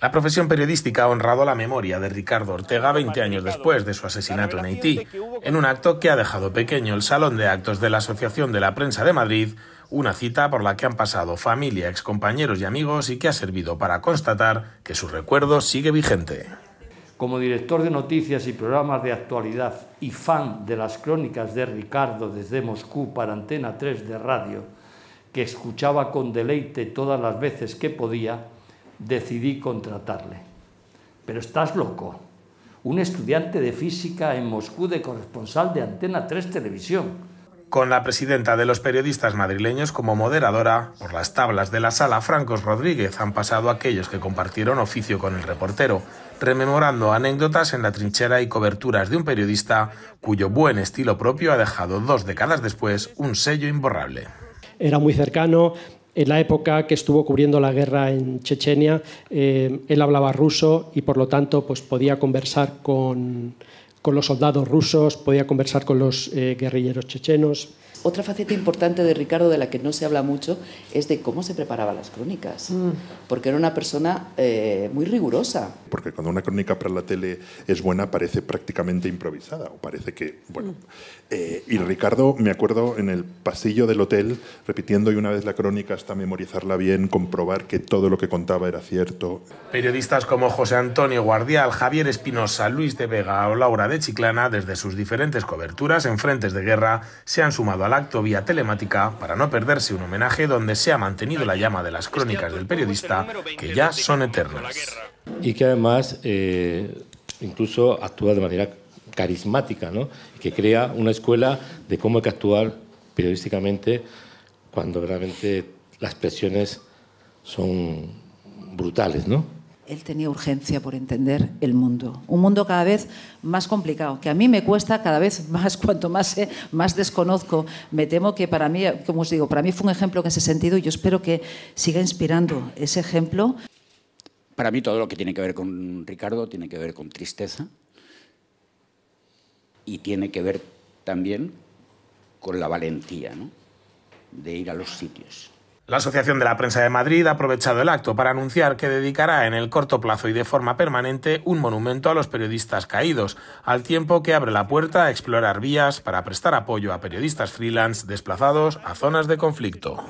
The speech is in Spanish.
La profesión periodística ha honrado la memoria de Ricardo Ortega 20 años después de su asesinato en Haití, en un acto que ha dejado pequeño el Salón de Actos de la Asociación de la Prensa de Madrid, una cita por la que han pasado familia, excompañeros y amigos y que ha servido para constatar que su recuerdo sigue vigente. Como director de noticias y programas de actualidad y fan de las crónicas de Ricardo desde Moscú para Antena 3 de Radio, que escuchaba con deleite todas las veces que podía, decidí contratarle. Pero estás loco. Un estudiante de física en Moscú de corresponsal de Antena 3 Televisión. Con la presidenta de los periodistas madrileños como moderadora, por las tablas de la sala Francos Rodríguez han pasado aquellos que compartieron oficio con el reportero, rememorando anécdotas en la trinchera y coberturas de un periodista cuyo buen estilo propio ha dejado dos décadas después un sello imborrable. Era muy cercano, en la época que estuvo cubriendo la guerra en Chechenia, eh, él hablaba ruso y por lo tanto pues, podía conversar con, los soldados rusos, podía conversar con los eh, guerrilleros chechenos. Otra faceta importante de Ricardo, de la que no se habla mucho, es de cómo se preparaba las crónicas, mm. porque era una persona eh, muy rigurosa. Porque cuando una crónica para la tele es buena, parece prácticamente improvisada, o parece que, bueno. Mm. Eh, y Ricardo, me acuerdo, en el pasillo del hotel, repitiendo y una vez la crónica hasta memorizarla bien, comprobar que todo lo que contaba era cierto. Periodistas como José Antonio Guardial, Javier Espinosa, Luis de Vega o Laura de Chiclana, desde sus diferentes coberturas en frentes de guerra, se han sumado a la acto vía telemática para no perderse un homenaje donde se ha mantenido la llama de las crónicas del periodista, que ya son eternas. Y que además eh, incluso actúa de manera carismática, ¿no? que crea una escuela de cómo hay que actuar periodísticamente cuando realmente las presiones son brutales. ¿no? él tenía urgencia por entender el mundo. Un mundo cada vez más complicado, que a mí me cuesta cada vez más, cuanto más más desconozco. Me temo que para mí, como os digo, para mí fue un ejemplo en ese sentido y yo espero que siga inspirando ese ejemplo. Para mí todo lo que tiene que ver con Ricardo tiene que ver con tristeza y tiene que ver también con la valentía de ir a los sitios. La Asociación de la Prensa de Madrid ha aprovechado el acto para anunciar que dedicará en el corto plazo y de forma permanente un monumento a los periodistas caídos, al tiempo que abre la puerta a explorar vías para prestar apoyo a periodistas freelance desplazados a zonas de conflicto.